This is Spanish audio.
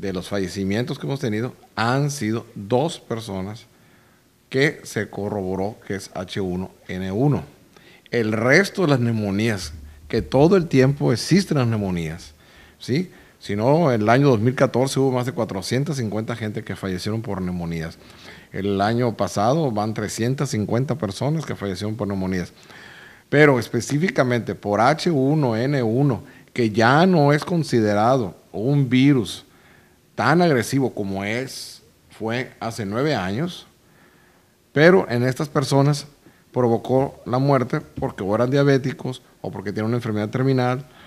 de los fallecimientos que hemos tenido han sido dos personas que se corroboró que es H1N1. El resto de las neumonías, que todo el tiempo existen las neumonías, ¿sí? Si no, el año 2014 hubo más de 450 gente que fallecieron por neumonías. El año pasado van 350 personas que fallecieron por neumonías. Pero específicamente por H1N1, que ya no es considerado un virus, tan agresivo como es, fue hace nueve años, pero en estas personas provocó la muerte porque eran diabéticos o porque tienen una enfermedad terminal